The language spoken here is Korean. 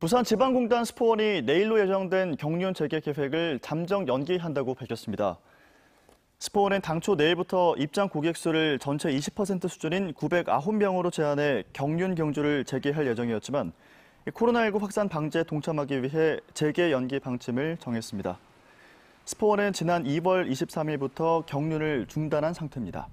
부산지방공단 스포원이 내일로 예정된 경륜 재개 계획을 잠정 연기한다고 밝혔습니다. 스포원은 당초 내일부터 입장 고객 수를 전체 20% 수준인 909명으로 제한해 경륜 경주를 재개할 예정이었지만 코로나19 확산 방지에 동참하기 위해 재개 연기 방침을 정했습니다. 스포원은 지난 2월 23일부터 경륜을 중단한 상태입니다.